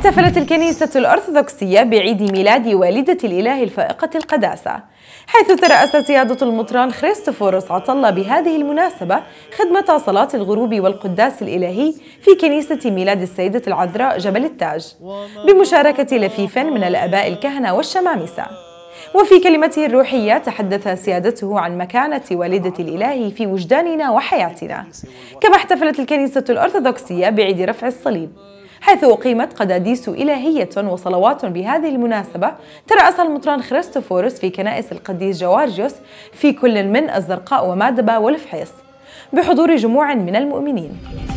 احتفلت الكنيسة الأرثوذكسية بعيد ميلاد والدة الإله الفائقة القداسة حيث ترأس سيادة المطران خريستوفوروس عطلة بهذه المناسبة خدمة صلاة الغروب والقداس الإلهي في كنيسة ميلاد السيدة العذراء جبل التاج بمشاركة لفيف من الأباء الكهنة والشمامسة وفي كلمته الروحية تحدث سيادته عن مكانة والدة الإله في وجداننا وحياتنا كما احتفلت الكنيسة الأرثوذكسية بعيد رفع الصليب حيث أقيمت قداديس إلهية وصلوات بهذه المناسبة ترأسها المطران خريستوفوروس في كنائس القديس جوارجيوس في كل من الزرقاء ومادبة والفحيص بحضور جموع من المؤمنين